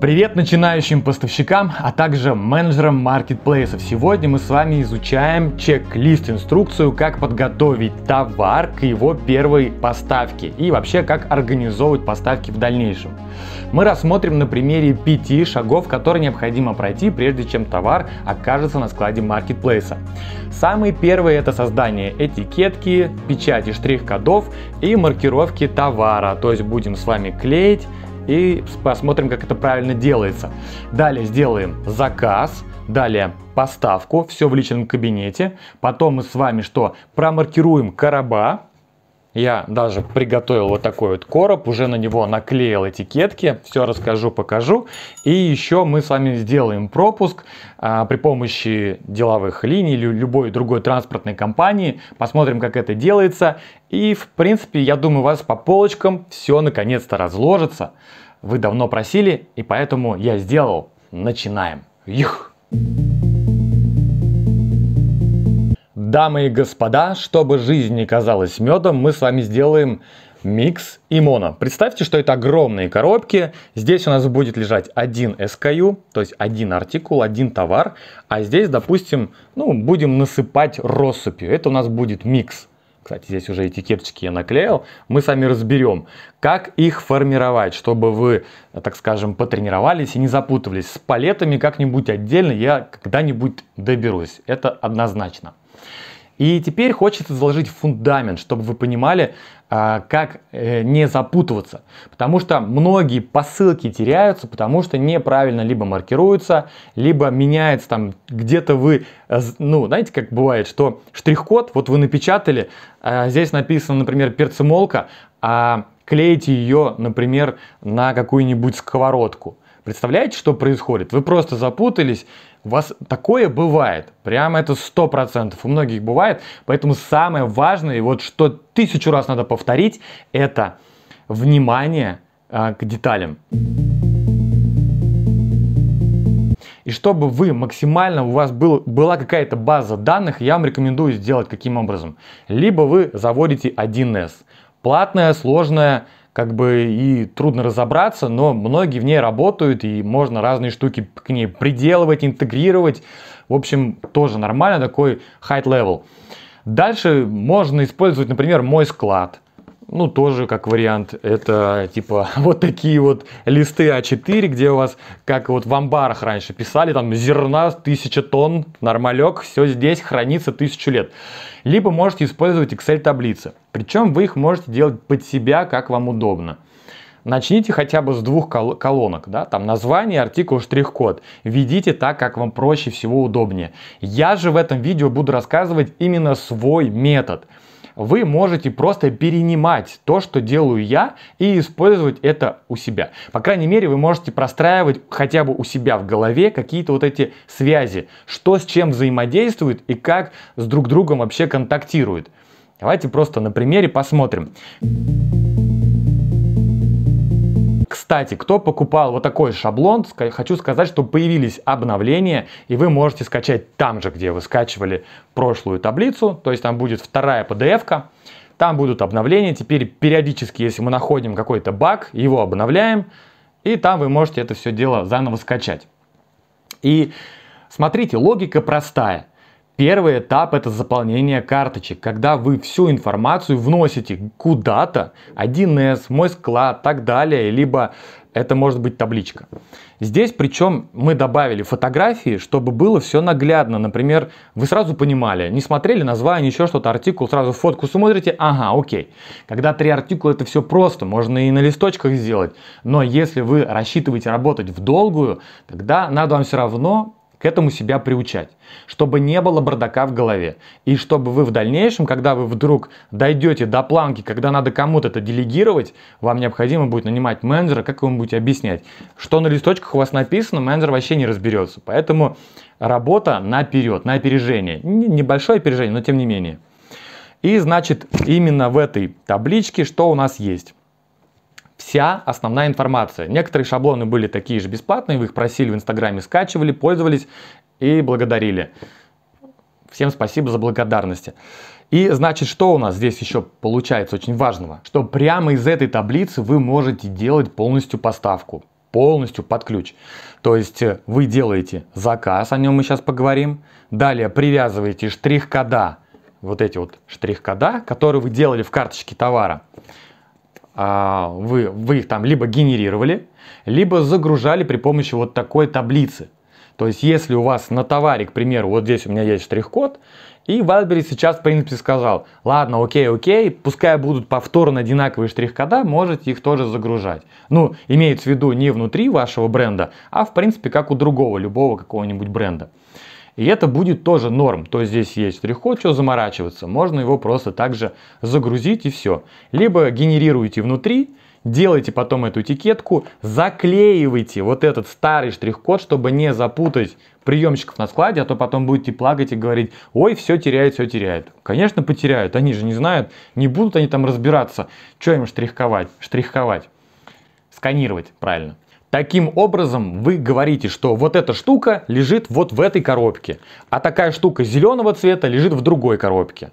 Привет начинающим поставщикам, а также менеджерам маркетплейсов. Сегодня мы с вами изучаем чек-лист, инструкцию, как подготовить товар к его первой поставке и вообще как организовывать поставки в дальнейшем. Мы рассмотрим на примере пяти шагов, которые необходимо пройти, прежде чем товар окажется на складе маркетплейса. Самые первые это создание этикетки, печати штрих-кодов и маркировки товара, то есть будем с вами клеить, и посмотрим, как это правильно делается. Далее сделаем заказ, далее поставку, все в личном кабинете. Потом мы с вами что? Промаркируем короба, я даже приготовил вот такой вот короб, уже на него наклеил этикетки, все расскажу, покажу. И еще мы с вами сделаем пропуск а, при помощи деловых линий или любой другой транспортной компании. Посмотрим, как это делается. И, в принципе, я думаю, у вас по полочкам все наконец-то разложится. Вы давно просили, и поэтому я сделал. Начинаем. Их! Thank you Дамы и господа, чтобы жизнь не казалась медом, мы с вами сделаем микс и моно. Представьте, что это огромные коробки. Здесь у нас будет лежать один SKU, то есть один артикул, один товар. А здесь, допустим, ну, будем насыпать россыпью. Это у нас будет микс. Кстати, здесь уже этикеточки я наклеил. Мы сами разберем, как их формировать, чтобы вы, так скажем, потренировались и не запутывались. С палетами как-нибудь отдельно я когда-нибудь доберусь. Это однозначно. И теперь хочется заложить фундамент, чтобы вы понимали, а, как э, не запутываться. Потому что многие посылки теряются, потому что неправильно либо маркируются, либо меняется там где-то вы, э, ну, знаете, как бывает, что штрих-код, вот вы напечатали, а, здесь написано, например, перцемолка, а клеите ее, например, на какую-нибудь сковородку. Представляете, что происходит? Вы просто запутались, у вас такое бывает, прямо это сто процентов у многих бывает, поэтому самое важное, и вот что тысячу раз надо повторить, это внимание э, к деталям. И чтобы вы максимально, у вас был, была какая-то база данных, я вам рекомендую сделать каким образом. Либо вы заводите 1С. Платная, сложная как бы и трудно разобраться, но многие в ней работают, и можно разные штуки к ней приделывать, интегрировать. В общем, тоже нормально, такой high level. Дальше можно использовать, например, мой склад. Ну, тоже как вариант, это типа вот такие вот листы А4, где у вас, как вот в амбарах раньше писали, там зерна тысяча тонн, нормалек, все здесь хранится тысячу лет. Либо можете использовать Excel-таблицы. Причем вы их можете делать под себя, как вам удобно. Начните хотя бы с двух кол- колонок, да, там название, артикул, штрих-код. Введите так, как вам проще всего удобнее. Я же в этом видео буду рассказывать именно свой метод. Вы можете просто перенимать то, что делаю я, и использовать это у себя. По крайней мере, вы можете простраивать хотя бы у себя в голове какие-то вот эти связи, что с чем взаимодействует и как с друг другом вообще контактирует. Давайте просто на примере посмотрим. Кстати, кто покупал вот такой шаблон, хочу сказать, что появились обновления, и вы можете скачать там же, где вы скачивали прошлую таблицу, то есть там будет вторая PDF-ка, там будут обновления, теперь периодически, если мы находим какой-то баг, его обновляем, и там вы можете это все дело заново скачать. И смотрите, логика простая. Первый этап это заполнение карточек, когда вы всю информацию вносите куда-то, 1С, мой склад, так далее, либо это может быть табличка. Здесь причем мы добавили фотографии, чтобы было все наглядно. Например, вы сразу понимали, не смотрели название, еще что-то, артикул, сразу фотку смотрите, ага, окей. Когда три артикула, это все просто, можно и на листочках сделать. Но если вы рассчитываете работать в долгую, тогда надо вам все равно к этому себя приучать, чтобы не было бардака в голове. И чтобы вы в дальнейшем, когда вы вдруг дойдете до планки, когда надо кому-то это делегировать, вам необходимо будет нанимать менеджера, как вы ему будете объяснять. Что на листочках у вас написано, менеджер вообще не разберется. Поэтому работа наперед, на опережение. Небольшое опережение, но тем не менее. И значит, именно в этой табличке что у нас есть? вся основная информация. Некоторые шаблоны были такие же бесплатные, вы их просили в Инстаграме, скачивали, пользовались и благодарили. Всем спасибо за благодарности. И значит, что у нас здесь еще получается очень важного? Что прямо из этой таблицы вы можете делать полностью поставку, полностью под ключ. То есть э, вы делаете заказ, о нем мы сейчас поговорим. Далее привязываете штрих-кода, вот эти вот штрих-кода, которые вы делали в карточке товара. А, вы, вы их там либо генерировали, либо загружали при помощи вот такой таблицы. То есть, если у вас на товаре, к примеру, вот здесь у меня есть штрих-код, и Wildberries сейчас, в принципе, сказал, ладно, окей, окей, пускай будут повторно одинаковые штрих-кода, можете их тоже загружать. Ну, имеется в виду не внутри вашего бренда, а, в принципе, как у другого, любого какого-нибудь бренда. И это будет тоже норм. То есть здесь есть штрих-код, что заморачиваться. Можно его просто также загрузить и все. Либо генерируете внутри, делайте потом эту этикетку, заклеивайте вот этот старый штрих-код, чтобы не запутать приемщиков на складе, а то потом будете плагать и говорить, ой, все теряет, все теряет. Конечно, потеряют, они же не знают, не будут они там разбираться, что им штрихковать, штрихковать, сканировать, правильно. Таким образом, вы говорите, что вот эта штука лежит вот в этой коробке, а такая штука зеленого цвета лежит в другой коробке.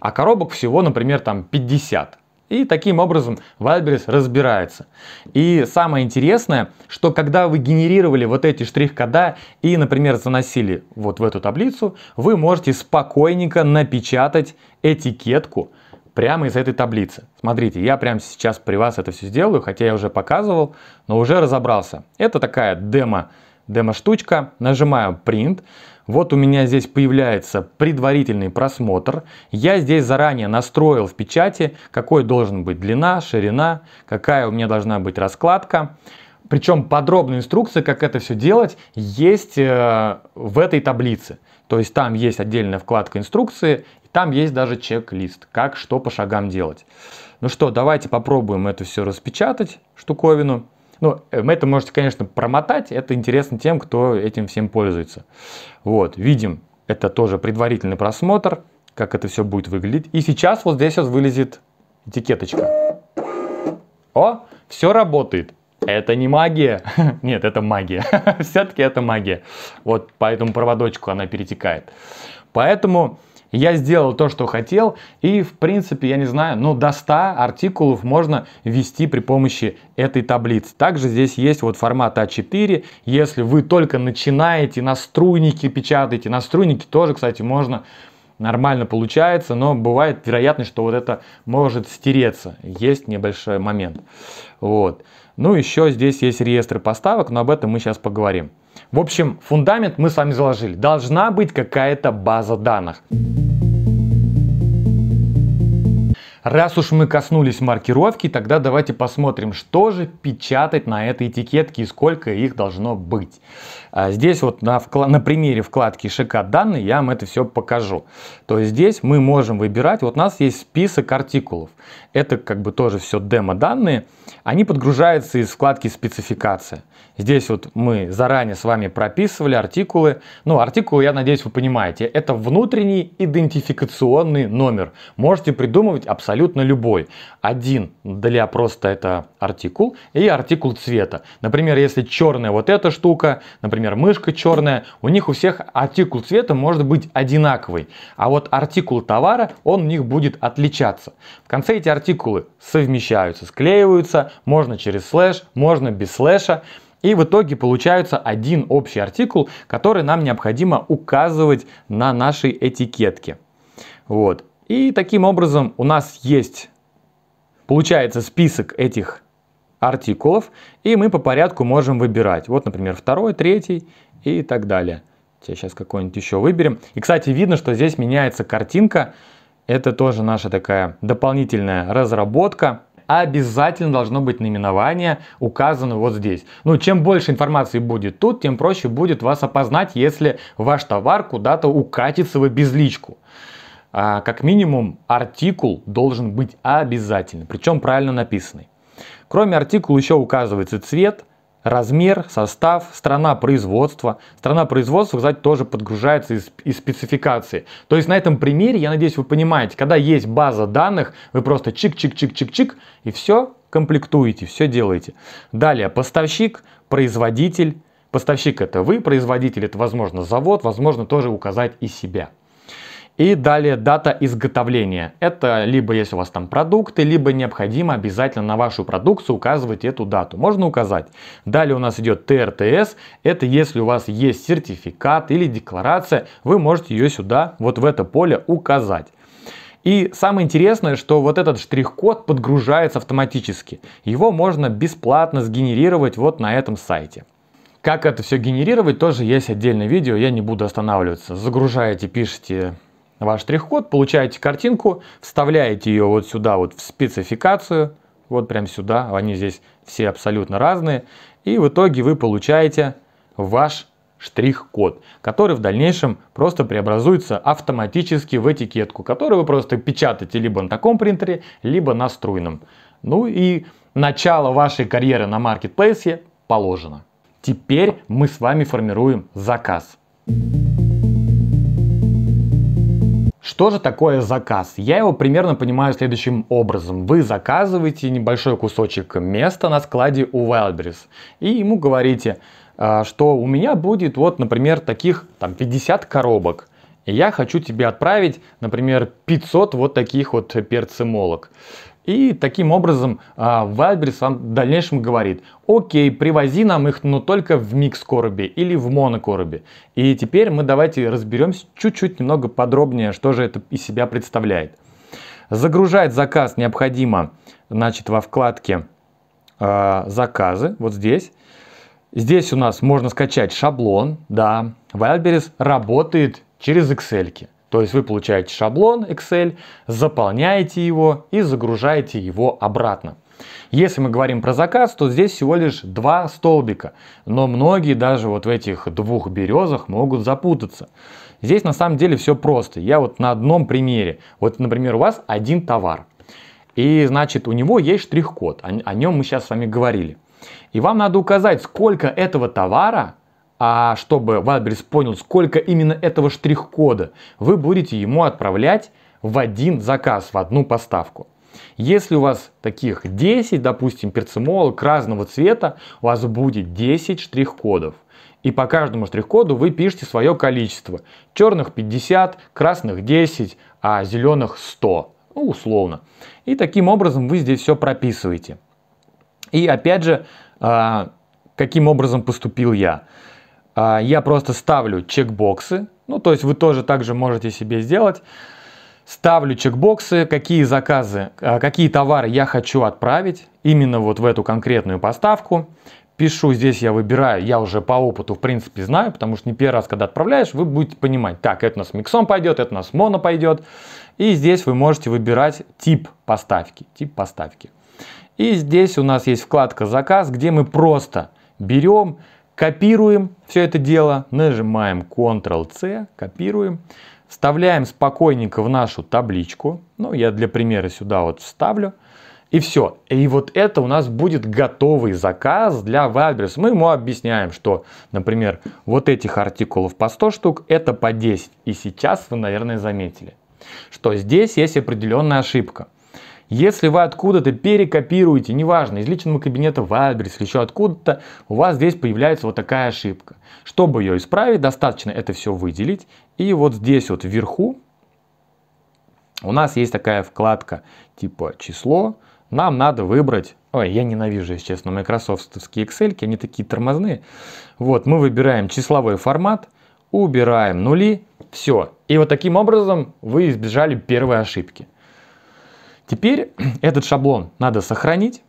А коробок всего, например, там 50. И таким образом Wildberries разбирается. И самое интересное, что когда вы генерировали вот эти штрих-кода и, например, заносили вот в эту таблицу, вы можете спокойненько напечатать этикетку, прямо из этой таблицы. Смотрите, я прямо сейчас при вас это все сделаю, хотя я уже показывал, но уже разобрался. Это такая демо, демо-штучка. Нажимаю Print. Вот у меня здесь появляется предварительный просмотр. Я здесь заранее настроил в печати, какой должен быть длина, ширина, какая у меня должна быть раскладка. Причем подробные инструкции, как это все делать, есть э, в этой таблице. То есть там есть отдельная вкладка инструкции, и там есть даже чек-лист, как что по шагам делать. Ну что, давайте попробуем это все распечатать, штуковину. Ну, э, это можете, конечно, промотать, это интересно тем, кто этим всем пользуется. Вот, видим, это тоже предварительный просмотр, как это все будет выглядеть. И сейчас вот здесь вот вылезет этикеточка. О, все работает это не магия. Нет, это магия. Все-таки это магия. Вот по этому проводочку она перетекает. Поэтому я сделал то, что хотел, и в принципе, я не знаю, но ну, до 100 артикулов можно ввести при помощи этой таблицы. Также здесь есть вот формат А4, если вы только начинаете на струйнике печатаете, на струйнике тоже, кстати, можно нормально получается, но бывает вероятность, что вот это может стереться, есть небольшой момент. Вот. Ну, еще здесь есть реестры поставок, но об этом мы сейчас поговорим. В общем, фундамент мы с вами заложили. Должна быть какая-то база данных. Раз уж мы коснулись маркировки, тогда давайте посмотрим, что же печатать на этой этикетке и сколько их должно быть. А, здесь вот на, на примере вкладки ШК данные я вам это все покажу. То есть здесь мы можем выбирать, вот у нас есть список артикулов. Это как бы тоже все демо-данные. Они подгружаются из вкладки спецификация. Здесь вот мы заранее с вами прописывали артикулы. Ну, артикулы, я надеюсь, вы понимаете, это внутренний идентификационный номер. Можете придумывать абсолютно абсолютно любой. Один для просто это артикул и артикул цвета. Например, если черная вот эта штука, например, мышка черная, у них у всех артикул цвета может быть одинаковый. А вот артикул товара, он у них будет отличаться. В конце эти артикулы совмещаются, склеиваются, можно через слэш, можно без слэша. И в итоге получается один общий артикул, который нам необходимо указывать на нашей этикетке. Вот. И таким образом у нас есть, получается, список этих артикулов, и мы по порядку можем выбирать. Вот, например, второй, третий и так далее. сейчас какой-нибудь еще выберем. И, кстати, видно, что здесь меняется картинка. Это тоже наша такая дополнительная разработка. Обязательно должно быть наименование указано вот здесь. Ну, чем больше информации будет тут, тем проще будет вас опознать, если ваш товар куда-то укатится в обезличку. А, как минимум артикул должен быть обязательным, причем правильно написанный. Кроме артикула еще указывается цвет, размер, состав, страна производства. Страна производства, кстати, тоже подгружается из, из спецификации. То есть на этом примере, я надеюсь, вы понимаете, когда есть база данных, вы просто чик-чик-чик-чик-чик и все комплектуете, все делаете. Далее, поставщик, производитель. Поставщик это вы, производитель это, возможно, завод, возможно, тоже указать и себя. И далее дата изготовления. Это либо если у вас там продукты, либо необходимо обязательно на вашу продукцию указывать эту дату. Можно указать. Далее у нас идет ТРТС. Это если у вас есть сертификат или декларация, вы можете ее сюда, вот в это поле указать. И самое интересное, что вот этот штрих-код подгружается автоматически. Его можно бесплатно сгенерировать вот на этом сайте. Как это все генерировать, тоже есть отдельное видео, я не буду останавливаться. Загружаете, пишите ваш штрих-код, получаете картинку, вставляете ее вот сюда вот в спецификацию, вот прям сюда, они здесь все абсолютно разные, и в итоге вы получаете ваш штрих-код, который в дальнейшем просто преобразуется автоматически в этикетку, которую вы просто печатаете либо на таком принтере, либо на струйном. Ну и начало вашей карьеры на маркетплейсе положено. Теперь мы с вами формируем заказ. Thank you что же такое заказ? Я его примерно понимаю следующим образом. Вы заказываете небольшой кусочек места на складе у Wildberries и ему говорите, а, что у меня будет вот, например, таких там 50 коробок. И я хочу тебе отправить, например, 500 вот таких вот перцемолок. И таким образом а, Вальбрис в дальнейшем говорит, окей, привози нам их, но только в микс-коробе или в монокоробе. И теперь мы давайте разберемся чуть-чуть немного подробнее, что же это из себя представляет. Загружать заказ необходимо значит, во вкладке э, «Заказы», вот здесь. Здесь у нас можно скачать шаблон, да, Wildberries работает через Excel. -ки. То есть вы получаете шаблон Excel, заполняете его и загружаете его обратно. Если мы говорим про заказ, то здесь всего лишь два столбика, но многие даже вот в этих двух березах могут запутаться. Здесь на самом деле все просто. Я вот на одном примере. Вот, например, у вас один товар. И, значит, у него есть штрих-код. О, нем мы сейчас с вами говорили. И вам надо указать, сколько этого товара а чтобы Wildberries понял, сколько именно этого штрих-кода, вы будете ему отправлять в один заказ, в одну поставку. Если у вас таких 10, допустим, перцемолок разного цвета, у вас будет 10 штрих-кодов. И по каждому штрих-коду вы пишете свое количество. Черных 50, красных 10, а зеленых 100. Ну, условно. И таким образом вы здесь все прописываете. И опять же, а, каким образом поступил я? А, я просто ставлю чекбоксы, ну то есть вы тоже также можете себе сделать. Ставлю чекбоксы, какие заказы, а, какие товары я хочу отправить именно вот в эту конкретную поставку. Пишу, здесь я выбираю, я уже по опыту в принципе знаю, потому что не первый раз, когда отправляешь, вы будете понимать, так, это у нас миксом пойдет, это у нас моно пойдет. И здесь вы можете выбирать тип поставки, тип поставки. И здесь у нас есть вкладка «Заказ», где мы просто берем Копируем все это дело, нажимаем Ctrl-C, копируем, вставляем спокойненько в нашу табличку. Ну, я для примера сюда вот вставлю. И все. И вот это у нас будет готовый заказ для Wildberries. Мы ему объясняем, что, например, вот этих артикулов по 100 штук, это по 10. И сейчас вы, наверное, заметили, что здесь есть определенная ошибка. Если вы откуда-то перекопируете, неважно, из личного кабинета в адрес или еще откуда-то, у вас здесь появляется вот такая ошибка. Чтобы ее исправить, достаточно это все выделить. И вот здесь вот вверху у нас есть такая вкладка типа число. Нам надо выбрать... Ой, я ненавижу, если честно, майкрософтовские Excel, они такие тормозные. Вот, мы выбираем числовой формат, убираем нули, все. И вот таким образом вы избежали первой ошибки. Теперь этот шаблон надо сохранить.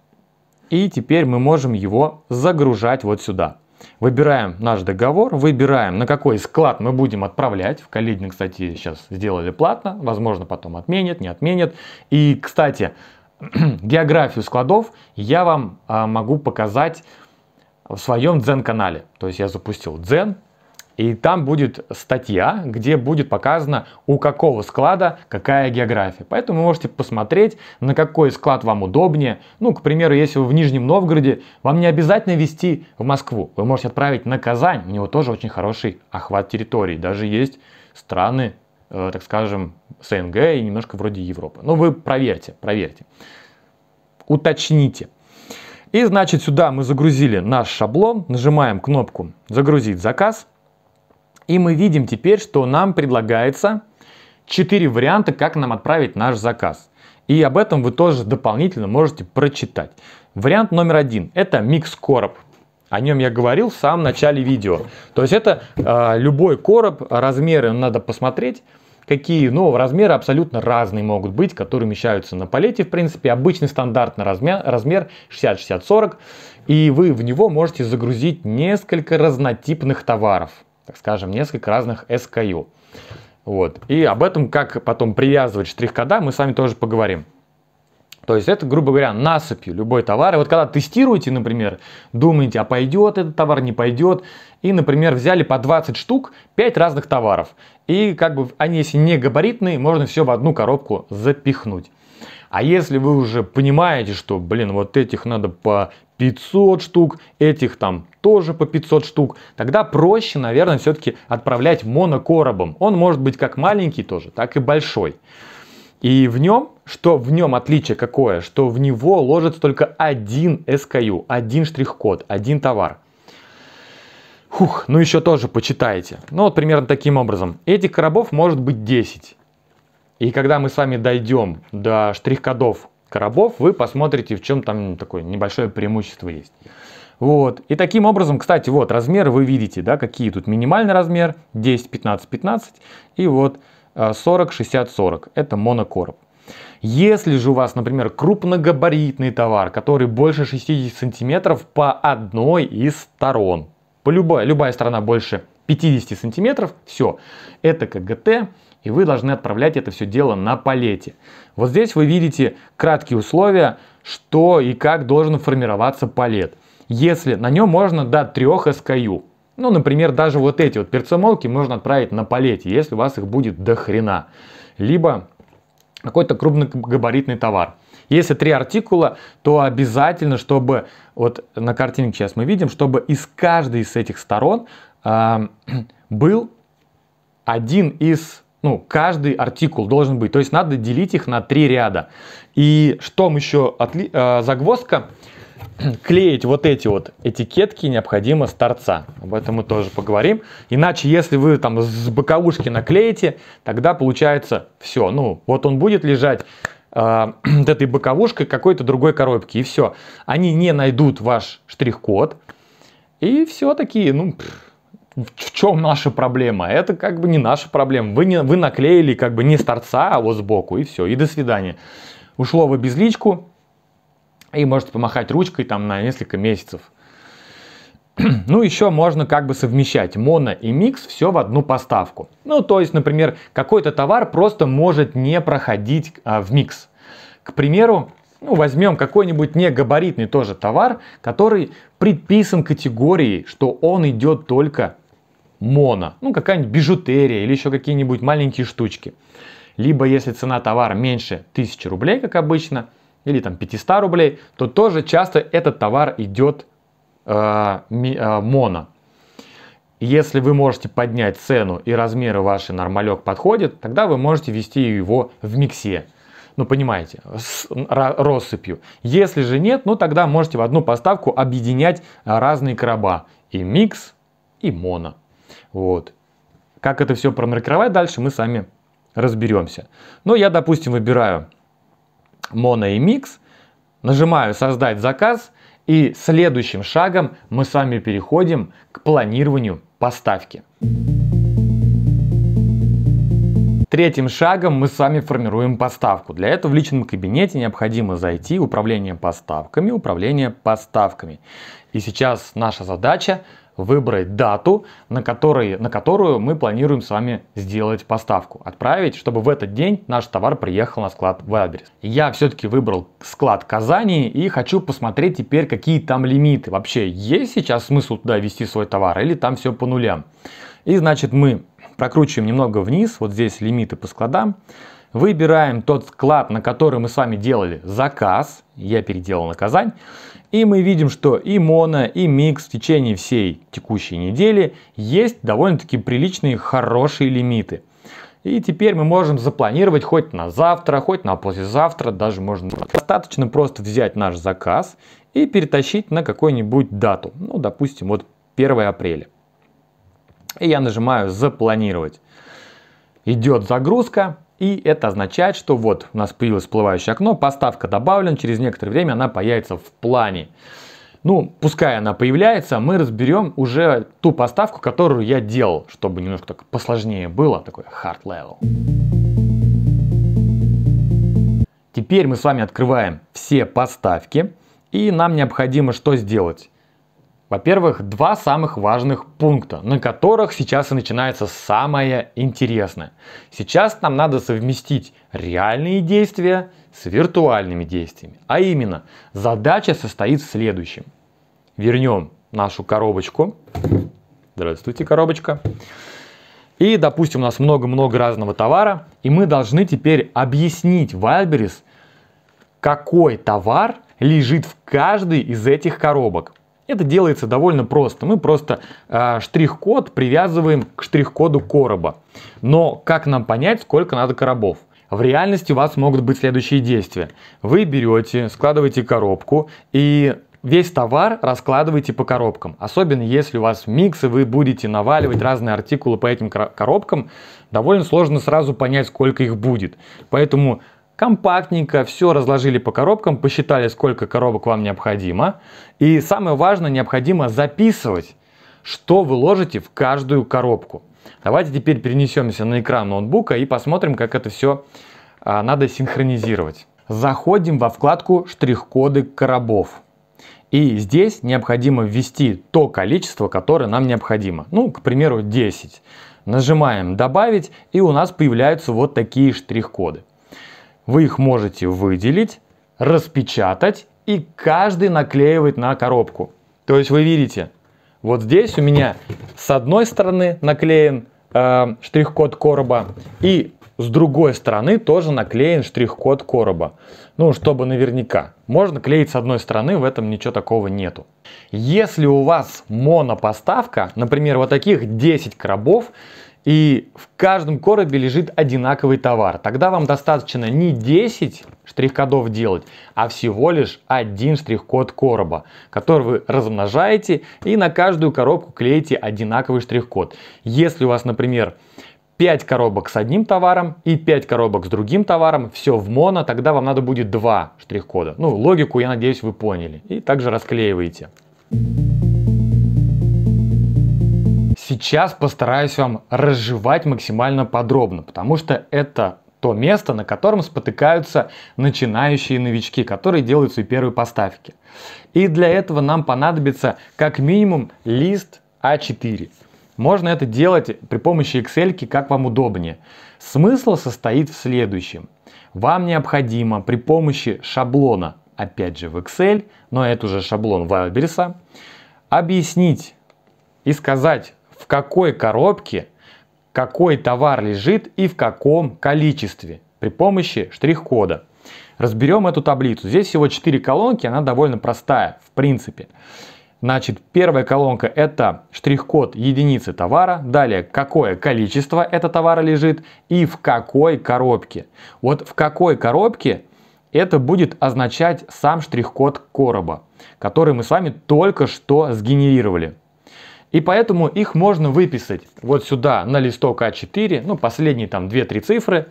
И теперь мы можем его загружать вот сюда. Выбираем наш договор, выбираем, на какой склад мы будем отправлять. В Калидне, кстати, сейчас сделали платно. Возможно, потом отменят, не отменят. И, кстати, географию складов я вам а, могу показать в своем Дзен-канале. То есть я запустил Дзен, и там будет статья, где будет показано, у какого склада какая география. Поэтому вы можете посмотреть, на какой склад вам удобнее. Ну, к примеру, если вы в Нижнем Новгороде, вам не обязательно везти в Москву. Вы можете отправить на Казань, у него тоже очень хороший охват территории. Даже есть страны, э, так скажем, СНГ и немножко вроде Европы. Но вы проверьте, проверьте. Уточните. И значит сюда мы загрузили наш шаблон, нажимаем кнопку «Загрузить заказ», и мы видим теперь, что нам предлагается 4 варианта, как нам отправить наш заказ. И об этом вы тоже дополнительно можете прочитать. Вариант номер один – это микс короб. О нем я говорил в самом начале видео. То есть это э, любой короб, размеры надо посмотреть какие, ну, размеры абсолютно разные могут быть, которые умещаются на палете, в принципе. Обычный стандартный размер, размер 60-60-40, и вы в него можете загрузить несколько разнотипных товаров так скажем, несколько разных SKU. Вот. И об этом, как потом привязывать штрих-кода, мы с вами тоже поговорим. То есть это, грубо говоря, насыпью любой товар. И вот когда тестируете, например, думаете, а пойдет этот товар, не пойдет. И, например, взяли по 20 штук 5 разных товаров. И как бы они, если не габаритные, можно все в одну коробку запихнуть. А если вы уже понимаете, что, блин, вот этих надо по 500 штук, этих там тоже по 500 штук, тогда проще, наверное, все-таки отправлять монокоробом. Он может быть как маленький тоже, так и большой. И в нем, что в нем отличие какое, что в него ложится только один SKU, один штрих-код, один товар. Фух, ну еще тоже почитайте. Ну вот примерно таким образом. Этих коробов может быть 10. И когда мы с вами дойдем до штрих-кодов коробов, вы посмотрите, в чем там ну, такое небольшое преимущество есть. Вот. И таким образом, кстати, вот размеры вы видите, да, какие тут минимальный размер, 10, 15, 15 и вот 40, 60, 40. Это монокороб. Если же у вас, например, крупногабаритный товар, который больше 60 сантиметров по одной из сторон, по любой, любая сторона больше 50 сантиметров, все, это КГТ, и вы должны отправлять это все дело на палете. Вот здесь вы видите краткие условия, что и как должен формироваться палет. Если на нем можно до трех SKU. Ну, например, даже вот эти вот перцемолки можно отправить на палете, если у вас их будет до хрена. Либо какой-то крупногабаритный товар. Если три артикула, то обязательно, чтобы, вот на картинке сейчас мы видим, чтобы из каждой из этих сторон э, был один из ну, каждый артикул должен быть. То есть надо делить их на три ряда. И что там еще отли... Э, загвоздка? Клеить вот эти вот этикетки необходимо с торца. Об этом мы тоже поговорим. Иначе, если вы там с боковушки наклеите, тогда получается все. Ну, вот он будет лежать э, этой боковушкой какой-то другой коробки, и все. Они не найдут ваш штрих-код, и все такие, ну, пфф, в чем наша проблема? Это как бы не наша проблема. Вы, не, вы наклеили как бы не с торца, а вот сбоку, и все, и до свидания. Ушло вы безличку, и можете помахать ручкой там на несколько месяцев. Ну, еще можно как бы совмещать моно и микс все в одну поставку. Ну, то есть, например, какой-то товар просто может не проходить а, в микс. К примеру, ну, возьмем какой-нибудь негабаритный тоже товар, который предписан категории, что он идет только моно, ну какая-нибудь бижутерия или еще какие-нибудь маленькие штучки. Либо если цена товара меньше 1000 рублей, как обычно, или там 500 рублей, то тоже часто этот товар идет э, э, моно. Если вы можете поднять цену и размеры ваши нормалек подходит, тогда вы можете ввести его в миксе. Ну, понимаете, с россыпью. Если же нет, ну тогда можете в одну поставку объединять э, разные короба. И микс, и моно. Вот. Как это все промаркировать дальше, мы сами разберемся. Но ну, я, допустим, выбираю моно и микс, нажимаю «Создать заказ», и следующим шагом мы с вами переходим к планированию поставки. Thank Третьим шагом мы с вами формируем поставку. Для этого в личном кабинете необходимо зайти в управление поставками, управление поставками. И сейчас наша задача выбрать дату, на, которой, на которую мы планируем с вами сделать поставку. Отправить, чтобы в этот день наш товар приехал на склад в адрес. Я все-таки выбрал склад Казани и хочу посмотреть теперь, какие там лимиты. Вообще, есть сейчас смысл туда вести свой товар или там все по нулям? И значит, мы прокручиваем немного вниз, вот здесь лимиты по складам, выбираем тот склад, на который мы с вами делали заказ, я переделал на Казань, и мы видим, что и моно, и микс в течение всей текущей недели есть довольно-таки приличные, хорошие лимиты. И теперь мы можем запланировать хоть на завтра, хоть на послезавтра, даже можно достаточно просто взять наш заказ и перетащить на какую-нибудь дату, ну, допустим, вот 1 апреля. И я нажимаю «Запланировать». Идет загрузка, и это означает, что вот у нас появилось всплывающее окно, поставка добавлена, через некоторое время она появится в плане. Ну, пускай она появляется, мы разберем уже ту поставку, которую я делал, чтобы немножко так посложнее было, такой hard level. Теперь мы с вами открываем все поставки, и нам необходимо что сделать? Во-первых, два самых важных пункта, на которых сейчас и начинается самое интересное. Сейчас нам надо совместить реальные действия с виртуальными действиями. А именно, задача состоит в следующем. Вернем нашу коробочку. Здравствуйте, коробочка. И, допустим, у нас много-много разного товара, и мы должны теперь объяснить Вальберис, какой товар лежит в каждой из этих коробок. Это делается довольно просто. Мы просто э, штрих-код привязываем к штрих-коду короба. Но как нам понять, сколько надо коробов? В реальности у вас могут быть следующие действия. Вы берете, складываете коробку и весь товар раскладываете по коробкам. Особенно если у вас микс, и вы будете наваливать разные артикулы по этим коробкам, довольно сложно сразу понять, сколько их будет. Поэтому компактненько все разложили по коробкам, посчитали, сколько коробок вам необходимо. И самое важное, необходимо записывать, что вы ложите в каждую коробку. Давайте теперь перенесемся на экран ноутбука и посмотрим, как это все а, надо синхронизировать. Заходим во вкладку «Штрих-коды коробов». И здесь необходимо ввести то количество, которое нам необходимо. Ну, к примеру, 10. Нажимаем «Добавить», и у нас появляются вот такие штрих-коды. Вы их можете выделить, распечатать и каждый наклеивать на коробку. То есть вы видите, вот здесь у меня с одной стороны наклеен э, штрих-код короба и с другой стороны тоже наклеен штрих-код короба. Ну, чтобы наверняка. Можно клеить с одной стороны, в этом ничего такого нету. Если у вас монопоставка, например, вот таких 10 коробов, и в каждом коробе лежит одинаковый товар. Тогда вам достаточно не 10 штрих-кодов делать, а всего лишь один штрих-код короба, который вы размножаете и на каждую коробку клеите одинаковый штрих-код. Если у вас, например, 5 коробок с одним товаром и 5 коробок с другим товаром, все в моно, тогда вам надо будет 2 штрих-кода. Ну, логику, я надеюсь, вы поняли. И также расклеиваете. Thank you Сейчас постараюсь вам разжевать максимально подробно, потому что это то место, на котором спотыкаются начинающие новички, которые делают свои первые поставки. И для этого нам понадобится как минимум лист А4. Можно это делать при помощи Excel, как вам удобнее. Смысл состоит в следующем. Вам необходимо при помощи шаблона, опять же в Excel, но это уже шаблон Wildberries, объяснить и сказать в какой коробке какой товар лежит и в каком количестве при помощи штрих-кода. Разберем эту таблицу. Здесь всего 4 колонки, она довольно простая в принципе. Значит, первая колонка это штрих-код единицы товара, далее какое количество этого товара лежит и в какой коробке. Вот в какой коробке это будет означать сам штрих-код короба, который мы с вами только что сгенерировали. И поэтому их можно выписать вот сюда на листок А4, ну последние там 2-3 цифры,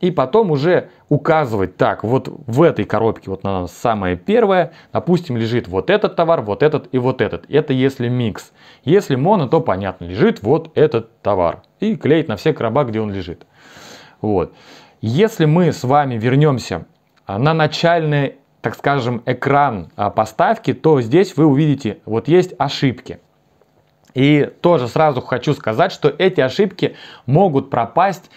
и потом уже указывать, так, вот в этой коробке, вот на самое первое, допустим, лежит вот этот товар, вот этот и вот этот. Это если микс. Если моно, то понятно, лежит вот этот товар. И клеить на все короба, где он лежит. Вот. Если мы с вами вернемся а, на начальный, так скажем, экран а, поставки, то здесь вы увидите, вот есть ошибки. И тоже сразу хочу сказать, что эти ошибки могут пропасть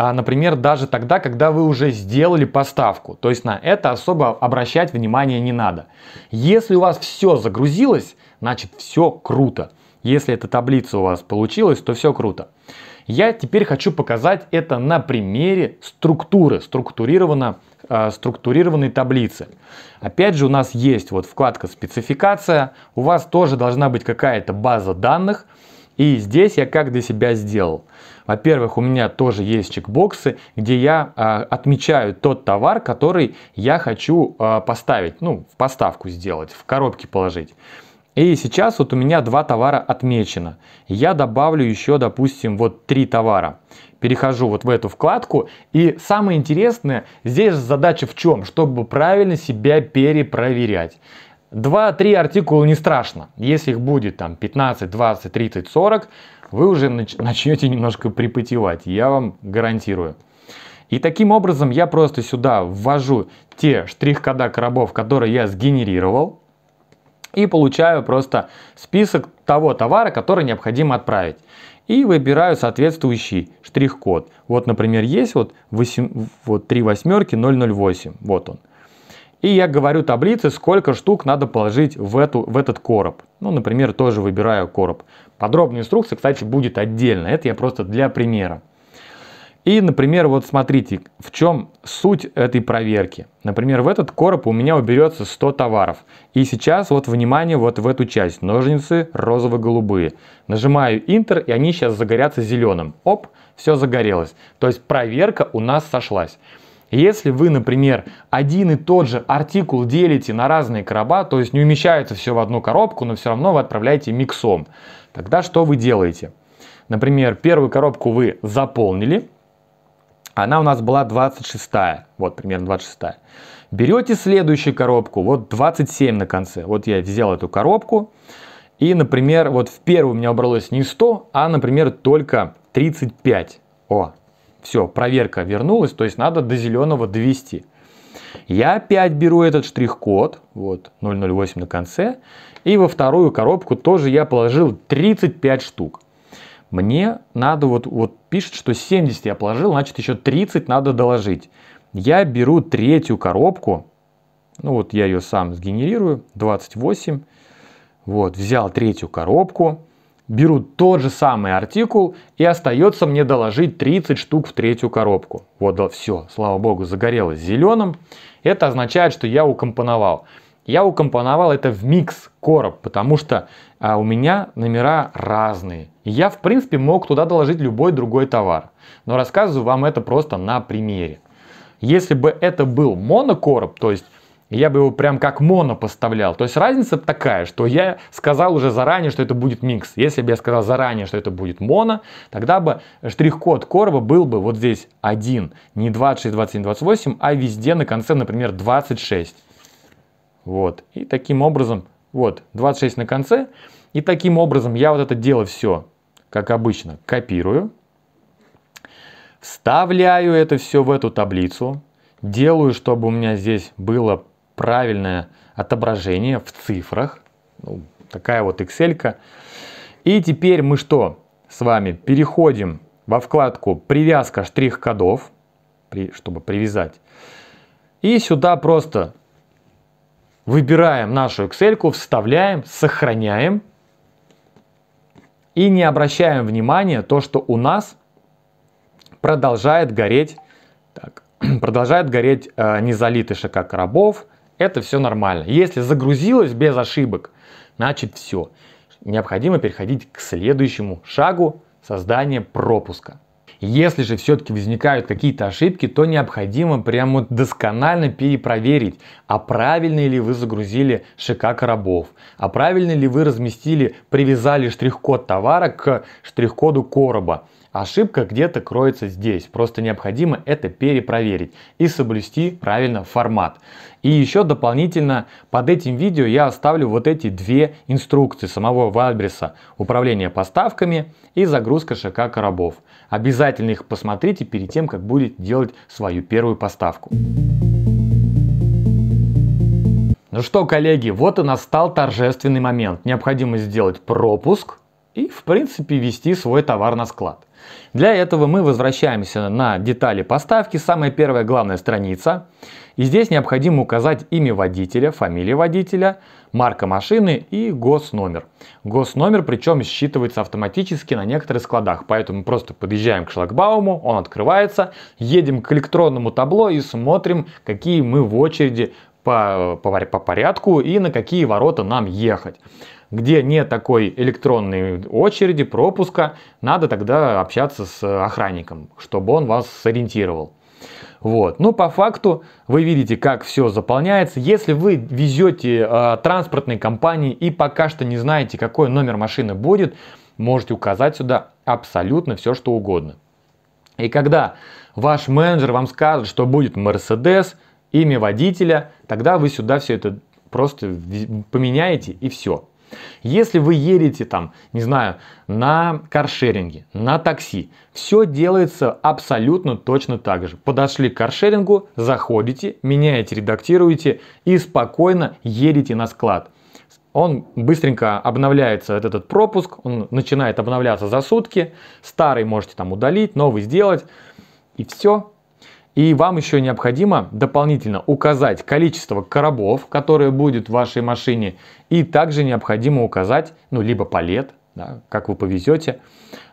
а, например, даже тогда, когда вы уже сделали поставку. То есть на это особо обращать внимание не надо. Если у вас все загрузилось, значит все круто. Если эта таблица у вас получилась, то все круто. Я теперь хочу показать это на примере структуры, структурированно Э, структурированной таблицы. Опять же, у нас есть вот вкладка «Спецификация», у вас тоже должна быть какая-то база данных, и здесь я как для себя сделал. Во-первых, у меня тоже есть чекбоксы, где я э, отмечаю тот товар, который я хочу э, поставить, ну, в поставку сделать, в коробке положить. И сейчас вот у меня два товара отмечено. Я добавлю еще, допустим, вот три товара перехожу вот в эту вкладку. И самое интересное, здесь задача в чем? Чтобы правильно себя перепроверять. 2-3 артикула не страшно. Если их будет там 15, 20, 30, 40, вы уже начнете немножко припотевать, я вам гарантирую. И таким образом я просто сюда ввожу те штрих-кода коробов, которые я сгенерировал, и получаю просто список того товара, который необходимо отправить и выбираю соответствующий штрих-код. Вот, например, есть вот, 8, вот 3 восьмерки 008, вот он. И я говорю таблице, сколько штук надо положить в, эту, в этот короб. Ну, например, тоже выбираю короб. Подробная инструкция, кстати, будет отдельно. Это я просто для примера. И, например, вот смотрите, в чем суть этой проверки. Например, в этот короб у меня уберется 100 товаров. И сейчас вот, внимание, вот в эту часть. Ножницы розово-голубые. Нажимаю Enter, и они сейчас загорятся зеленым. Оп, все загорелось. То есть проверка у нас сошлась. Если вы, например, один и тот же артикул делите на разные короба, то есть не умещается все в одну коробку, но все равно вы отправляете миксом, тогда что вы делаете? Например, первую коробку вы заполнили, она у нас была 26, вот примерно 26. Берете следующую коробку, вот 27 на конце. Вот я взял эту коробку, и, например, вот в первую у меня убралось не 100, а, например, только 35. О, все, проверка вернулась, то есть надо до зеленого довести. Я опять беру этот штрих-код, вот 008 на конце, и во вторую коробку тоже я положил 35 штук. Мне надо вот, вот пишет, что 70 я положил, значит еще 30 надо доложить. Я беру третью коробку, ну вот я ее сам сгенерирую, 28. Вот, взял третью коробку, беру тот же самый артикул и остается мне доложить 30 штук в третью коробку. Вот, да, все, слава богу, загорелось зеленым. Это означает, что я укомпоновал я укомпоновал это в микс короб, потому что а, у меня номера разные. я, в принципе, мог туда доложить любой другой товар. Но рассказываю вам это просто на примере. Если бы это был монокороб, то есть я бы его прям как моно поставлял. То есть разница такая, что я сказал уже заранее, что это будет микс. Если бы я сказал заранее, что это будет моно, тогда бы штрих-код короба был бы вот здесь один, не 26, 27, 28, а везде на конце, например, 26. Вот. И таким образом, вот, 26 на конце. И таким образом я вот это дело все, как обычно, копирую. Вставляю это все в эту таблицу. Делаю, чтобы у меня здесь было правильное отображение в цифрах. Ну, такая вот Excel. -ка. И теперь мы что с вами переходим во вкладку «Привязка штрих-кодов», чтобы привязать. И сюда просто Выбираем нашу Excel, вставляем, сохраняем. И не обращаем внимания то, что у нас продолжает гореть, так, продолжает гореть э, незалитый шикак рабов. Это все нормально. Если загрузилось без ошибок, значит все. Необходимо переходить к следующему шагу создания пропуска. Если же все-таки возникают какие-то ошибки, то необходимо прямо досконально перепроверить, а правильно ли вы загрузили ШК коробов, а правильно ли вы разместили, привязали штрих-код товара к штрих-коду короба. Ошибка где-то кроется здесь, просто необходимо это перепроверить и соблюсти правильно формат. И еще дополнительно под этим видео я оставлю вот эти две инструкции самого Вальбриса. Управление поставками и загрузка ШК коробов. Обязательно их посмотрите перед тем, как будет делать свою первую поставку. Ну что, коллеги, вот и настал торжественный момент. Необходимо сделать пропуск и, в принципе, ввести свой товар на склад. Для этого мы возвращаемся на детали поставки, самая первая главная страница. И здесь необходимо указать имя водителя, фамилию водителя, марка машины и госномер. Госномер причем считывается автоматически на некоторых складах, поэтому просто подъезжаем к шлагбауму, он открывается, едем к электронному табло и смотрим, какие мы в очереди по, по, по порядку и на какие ворота нам ехать где нет такой электронной очереди, пропуска, надо тогда общаться с охранником, чтобы он вас сориентировал. Вот. Но ну, по факту вы видите, как все заполняется. Если вы везете э, транспортной компании и пока что не знаете, какой номер машины будет, можете указать сюда абсолютно все, что угодно. И когда ваш менеджер вам скажет, что будет Mercedes, имя водителя, тогда вы сюда все это просто поменяете и все. Если вы едете там, не знаю, на каршеринге, на такси, все делается абсолютно точно так же. Подошли к каршерингу, заходите, меняете, редактируете и спокойно едете на склад он быстренько обновляется, этот, этот пропуск, он начинает обновляться за сутки, старый можете там удалить, новый сделать, и все, и вам еще необходимо дополнительно указать количество коробов, которые будет в вашей машине. И также необходимо указать, ну, либо палет, да, как вы повезете.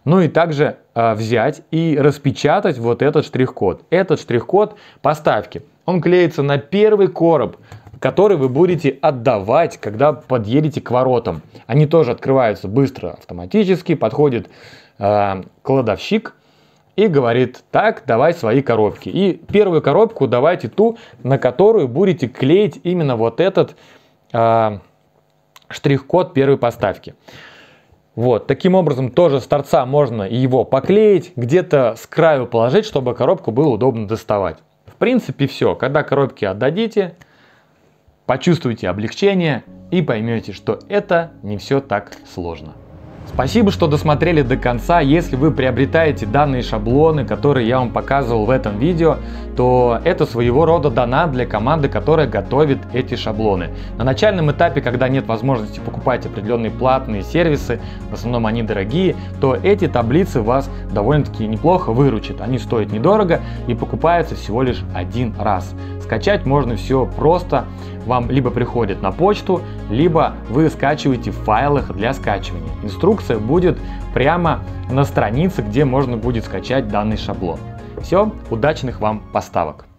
Ну и также э, взять и распечатать вот этот штрих-код. Этот штрих-код поставки. Он клеится на первый короб, который вы будете отдавать, когда подъедете к воротам. Они тоже открываются быстро автоматически, подходит э, кладовщик, и говорит, так, давай свои коробки. И первую коробку давайте ту, на которую будете клеить именно вот этот э, штрих-код первой поставки. Вот, таким образом тоже с торца можно его поклеить, где-то с краю положить, чтобы коробку было удобно доставать. В принципе все, когда коробки отдадите, почувствуйте облегчение и поймете, что это не все так сложно. Спасибо, что досмотрели до конца. Если вы приобретаете данные шаблоны, которые я вам показывал в этом видео, то это своего рода донат для команды, которая готовит эти шаблоны. На начальном этапе, когда нет возможности покупать определенные платные сервисы, в основном они дорогие, то эти таблицы вас довольно-таки неплохо выручат. Они стоят недорого и покупаются всего лишь один раз. Скачать можно все просто вам либо приходит на почту, либо вы скачиваете в файлах для скачивания. Инструкция будет прямо на странице, где можно будет скачать данный шаблон. Все, удачных вам поставок!